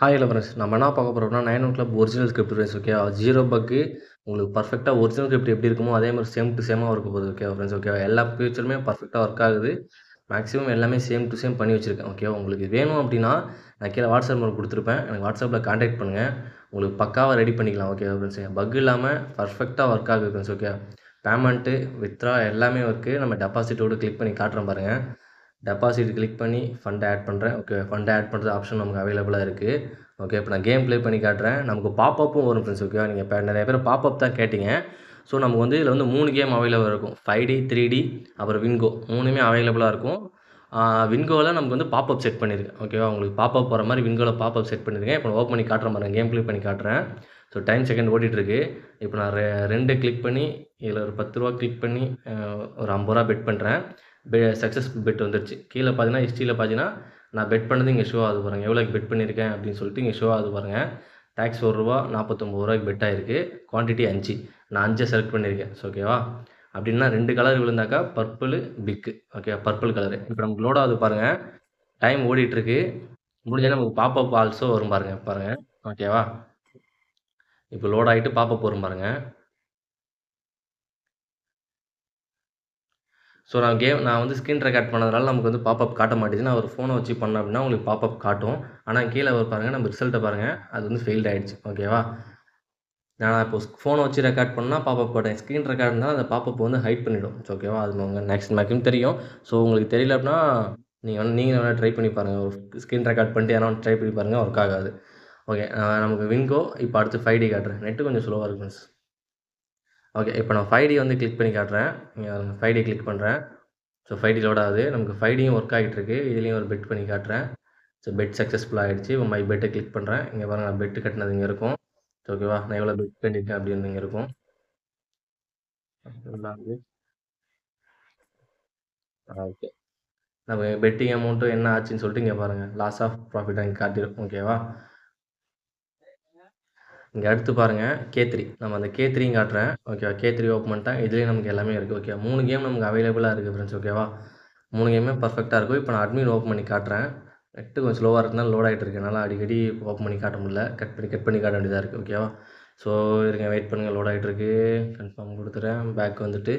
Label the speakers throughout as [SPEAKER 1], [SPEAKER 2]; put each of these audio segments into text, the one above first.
[SPEAKER 1] hi லவரன்ஸ் நம்ம என்ன பார்க்க போகிறோம்னா nine o'clock original script friends okay zero bug உங்களுக்கு பர்ஃபெக்டாக ஒரிஜினல் ஸ்கிரிப்ட் எப்படி இருக்குமோ அதே மாதிரி சேம் டு சேமாக இருக்க போகுது ஓகே ஃப்ரெண்ட்ஸ் ஓகே எல்லா ஃபியூச்சருமே பர்ஃபெக்டாக ஒர்க் ஆகுது மேக்ஸிமம் எல்லாமே சேம் டு சேம் பண்ணி வச்சுருக்கேன் ஓகே உங்களுக்கு வேணும் அப்படின்னா நான் கீழே வாட்ஸ்அப் நம்பர் கொடுத்துருப்பேன் எனக்கு வாட்ஸ்அப்பில் காண்டாக்ட் பண்ணுங்கள் உங்களுக்கு பக்காவாக ரெடி பண்ணிக்கலாம் ஓகே ஃப்ரெண்ட்ஸ் பக் இல்லாமல் பர்ஃபெக்டாக ஒர்க் ஆகுது ஃப்ரெண்ட்ஸ் ஓகே பேமெண்ட்டு வித்ரா எல்லாமே ஒர்க்கு நம்ம டெபாசிட்டோடு கிளிக் பண்ணி காட்டுறோம் பாருங்கள் டெபாசிட் கிளிக் பண்ணி ஃபண்டை ஆட் பண்ணுறேன் ஓகே ஃபண்டை ஆட் பண்ணுறது ஆப்ஷன் நமக்கு அவைலபிளாக இருக்குது ஓகே இப்போ நான் கேம் ப்ளே பண்ணி காட்டுறேன் நமக்கு பாப்பப்பும் வரும் ஃப்ரெண்ட்ஸ் ஓகேவா நீங்கள் இப்போ நிறைய பேர் பாப்பப் தான் கேட்டிங்க ஸோ நமக்கு வந்து இதில் வந்து மூணு கேம் அவைலபிளாக இருக்கும் ஃபைவ் டி த்ரீ டி அப்புறம் விங்கோ மூணுமே அவைலபிளாக இருக்கும் வின்கோவில் நமக்கு வந்து பாப்பப் செட் பண்ணியிருக்கேன் ஓகேவா உங்களுக்கு பாப்பப் போகிற மாதிரி வின்கோவில் பாப்பப் செட் பண்ணியிருக்கேன் இப்போ ஓப்பன் பண்ணி காட்டுற மாதிரி கேம் ப்ளே பண்ணி காட்டுறேன் ஸோ டைம் செகண்ட் ஓடிட்டுருக்கு இப்போ நான் ரெ ரெண்டு கிளிக் பண்ணி இதில் ஒரு பத்து ரூபா கிளிக் பண்ணி ஒரு ஐம்பது ரூபா பெட் பண்ணுறேன் சக்ஸஸ்ஃபுல் பெட் வந்துருச்சு கீழே பார்த்தீங்கன்னா ஹிஸ்ட்ரியில் பார்த்தீங்கன்னா நான் பெட் பண்ணது இங்கே ஷோ ஆகுது பாருங்கள் எவ்வளோக்கு பெட் பண்ணியிருக்கேன் அப்படின்னு சொல்லிட்டு இங்கே ஷோ ஆகுது பாருங்கள் டேக்ஸ் ஒரு ரூபா நாற்பத்தொம்பது ரூபாய்க்கு பெட் ஆகிருக்கு குவான்டிட்டி அஞ்சு நான் அஞ்சை செலக்ட் பண்ணியிருக்கேன் ஸோ ஓகேவா அப்படின்னா ரெண்டு கலர் விழுந்தாக்கா purple pick okay purple colour இப்போ நமக்கு லோட் ஆகுது பாருங்கள் டைம் ஓடிட்டுருக்கு முடிஞ்ச நமக்கு பாப்பப் ஆல்சோ வரும் பாருங்கள் பாருங்கள் ஓகேவா இப்போ லோட் ஆகிட்டு பாப்பப் வரும் பாருங்கள் ஸோ நான் கேம் நான் வந்து ஸ்க்ரீன் ரெக்கார்ட் பண்ணதுனால நமக்கு வந்து பாப்பப் காட்ட மாட்டேது நான் ஒரு ஃபோனை வச்சு பண்ணேன் அப்படின்னா உங்களுக்கு பாப்பப் காட்டும் ஆனால் கீழே ஒரு பாருங்கள் நம்ம ரிசல்ட்டை பாருங்கள் அது வந்து ஃபெயில்ட் ஆகிடுச்சு ஓகேவா நான் இப்போ ஃபோனை வச்சு ரெக்கார்ட் பண்ணால் பாப்பப் போட்டேன் ஸ்க்ரீன் ரெக்கார்ட் இருந்தால் அந்த பாப்பப் வந்து ஹைட் பண்ணிவிடும் ஓகேவா அது உங்கள் நெக்ஸ்ட் மேக்ஸிமம் தெரியும் ஸோ உங்களுக்கு தெரியல அப்படின்னா நீங்கள் வந்து நீங்கள் வேணால் ட்ரை பண்ணி பாருங்கள் ஒரு ஸ்க்ரீன் ரெக்கார்ட் பண்ணிட்டு யாரும் ட்ரை பண்ணி பாருங்கள் ஒர்க் ஆகாது ஓகே நமக்கு வின்கோ இப்போ அடுத்து ஃபைவ் டி காட்டுறேன் நெட்டு கொஞ்சம் ஸ்லோவாக இருக்கும் ஓகே இப்போ நான் ஃபைவ் டி வந்து கிளிக் பண்ணி காட்டுறேன் இங்கே ஃபைவ் டி கிளிக் பண்ணுறேன் ஸோ ஃபைவ் டி லோட் ஆகுது நமக்கு ஃபைவ் டியும் ஒர்க் ஆகிட்டு இருக்கு இதுலேயும் ஒரு பெட் பண்ணி காட்டுறேன் ஸோ பெட் சக்ஸஸ்ஃபுல் ஆகிடுச்சு இப்போ மை பெட்டை கிளிக் பண்ணுறேன் இங்கே பாருங்கள் நான் பெட் கட்டினது இங்கே இருக்கும் ஓகேவா நான் எவ்வளோ பெட் பண்ணியிருக்கேன் அப்படின்னு இங்கே இருக்கும் ஓகே நம்ம பெட்டிங் அமௌண்ட்டும் என்ன ஆச்சுன்னு சொல்லிட்டு இங்கே பாருங்கள் லாஸ் ஆஃப் ப்ராஃபிட் அங்கே காட்டியிருக்கும் ஓகேவா இங்கே அடுத்து பாருங்கள் கேத்ரி நம்ம அந்த கேத்ரியும் காட்டுறேன் ஓகேவா கேத்ரி ஓப்பன் பண்ணிட்டேன் இதுலேயும் நமக்கு எல்லாமே இருக்குது ஓகே மூணு கேம் நமக்கு அவைலபிளாக இருக்குது ஃப்ரெண்ட்ஸ் ஓகேவா மூணு கேமே பர்ஃபெக்டாக இருக்கும் இப்போ நான் அட்மின் ஓப்பன் பண்ணி காட்டுறேன் நெட்டு கொஞ்சம் ஸ்லோவாக இருக்குதுனால லோட் ஆகிட்டு இருக்கனால அடிக்கடி ஓப்பன் பண்ணி காட்ட முடியல கட் பண்ணி கட் பண்ணி காட்ட வேண்டியதாக இருக்குது ஓகேவா ஸோ இருங்க வெயிட் பண்ணுங்கள் லோட் ஆகிட்டு இருக்கு கன்ஃபார்ம் கொடுத்துறேன் பேக் வந்துட்டு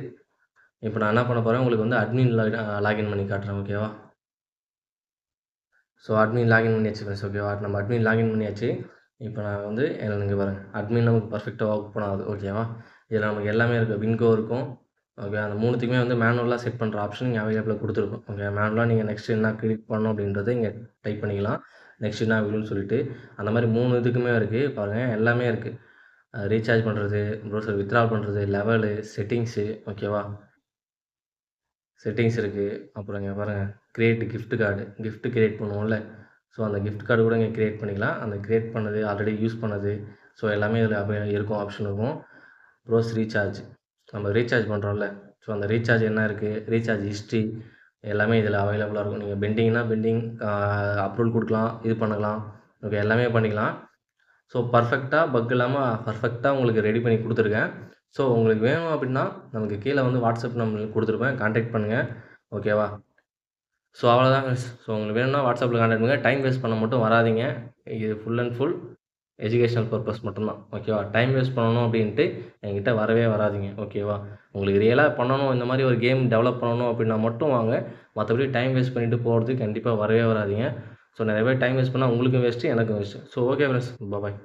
[SPEAKER 1] இப்போ நான் என்ன பண்ண போகிறேன் உங்களுக்கு வந்து அட்மின் லாகின் பண்ணி காட்டுறேன் ஓகேவா ஸோ அட்மின் லாகின் பண்ணியாச்சு ஃப்ரெண்ட்ஸ் ஓகேவா நம்ம அட்மின் லாகின் பண்ணியாச்சு இப்போ நான் வந்து எனக்கு நீங்கள் பாருங்கள் அட்மின் நமக்கு பர்ஃபெக்டாக ஒர்க் பண்ணாது ஓகேவா இதில் நமக்கு எல்லாமே இருக்குது வின்கோ இருக்கும் ஓகே அந்த மூணுத்துக்குமே வந்து மேனுவலாக செட் பண்ணுற ஆப்ஷன் இங்கே அவைலபிளாக கொடுத்துருக்கும் ஓகே மேனுவலாக நீங்கள் நெக்ஸ்ட் என்ன கிளிக் பண்ணணும் அப்படின்றத இங்கே டைப் பண்ணிக்கலாம் நெக்ஸ்ட் என்ன வேணும்னு சொல்லிட்டு அந்த மாதிரி மூணு இதுக்குமே இருக்குது பாருங்கள் எல்லாமே இருக்குது ரீசார்ஜ் பண்ணுறது ப்ரௌசர் வித்ரா பண்ணுறது லெவலு செட்டிங்ஸு ஓகேவா செட்டிங்ஸ் இருக்குது அப்புறம் இங்கே பாருங்கள் create gift card gift create பண்ணுவோம்ல ஸோ அந்த கிஃப்ட் கார்டு கூட இங்கே க்ரியேட் பண்ணிக்கலாம் அந்த க்ரியேட் பண்ணது ஆல்ரெடி யூஸ் பண்ணது ஸோ எல்லாமே இதில் இருக்கும் ஆப்ஷன் இருக்கும் ப்ரோஸ் ரீசார்ஜ் நம்ம ரீசார்ஜ் பண்ணுறோம்ல ஸோ அந்த ரீசார்ஜ் என்ன இருக்குது ரீசார்ஜ் ஹிஸ்ட்ரி எல்லாமே இதில் அவைலபிளாக இருக்கும் நீங்கள் பெண்டிங்னா பெண்டிங் அப்ரூவல் கொடுக்கலாம் இது பண்ணலாம் ஓகே எல்லாமே பண்ணிக்கலாம் ஸோ பர்ஃபெக்டாக பக் இல்லாமல் பர்ஃபெக்டாக உங்களுக்கு ரெடி பண்ணி கொடுத்துருக்கேன் ஸோ உங்களுக்கு வேணும் அப்படின்னா நமக்கு கீழே வந்து வாட்ஸ்அப் நம்ம கொடுத்துருப்பேன் கான்டாக்ட் பண்ணுங்கள் ஓகேவா ஸோ அவ்வளோதான் ஸோ உங்களுக்கு வேணும்னா வாட்ஸ்அப்பில் கான்டாக்ட் பண்ணுங்கள் டைம் வேஸ்ட் பண்ண மட்டும் வராதிங்க இது full and full educational purpose மட்டும்தான் ஓகேவா டைம் வேஸ்ட் பண்ணணும் அப்படின்ட்டு என்கிட்ட வரவே வராதிங்க ஓகேவா உங்களுக்கு ரியலாக பண்ணணும் இந்த மாதிரி ஒரு கேம் டெவலப் பண்ணணும் அப்படின்னா மட்டும் வாங்க மற்றபடி டைம் வேஸ்ட் பண்ணிவிட்டு போகிறது கண்டிப்பாக வரவே வராதிங்க ஸோ நிறைய பேர் டைம் வேஸ்ட் பண்ணால் உங்களுக்கும் வேஸ்ட்டு எனக்கும் வேஸ்ட்டு ஸோ ஓகே ஃப்ரெண்ட்ஸ் பாய்